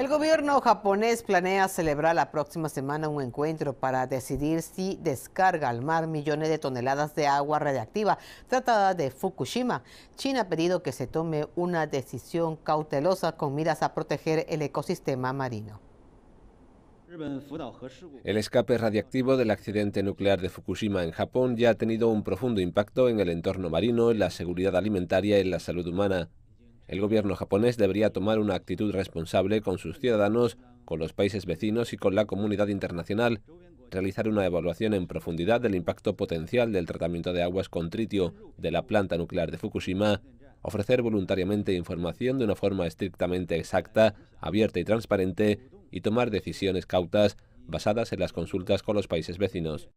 El gobierno japonés planea celebrar la próxima semana un encuentro para decidir si descarga al mar millones de toneladas de agua radiactiva tratada de Fukushima. China ha pedido que se tome una decisión cautelosa con miras a proteger el ecosistema marino. El escape radiactivo del accidente nuclear de Fukushima en Japón ya ha tenido un profundo impacto en el entorno marino, en la seguridad alimentaria y en la salud humana. El gobierno japonés debería tomar una actitud responsable con sus ciudadanos, con los países vecinos y con la comunidad internacional, realizar una evaluación en profundidad del impacto potencial del tratamiento de aguas con tritio de la planta nuclear de Fukushima, ofrecer voluntariamente información de una forma estrictamente exacta, abierta y transparente, y tomar decisiones cautas basadas en las consultas con los países vecinos.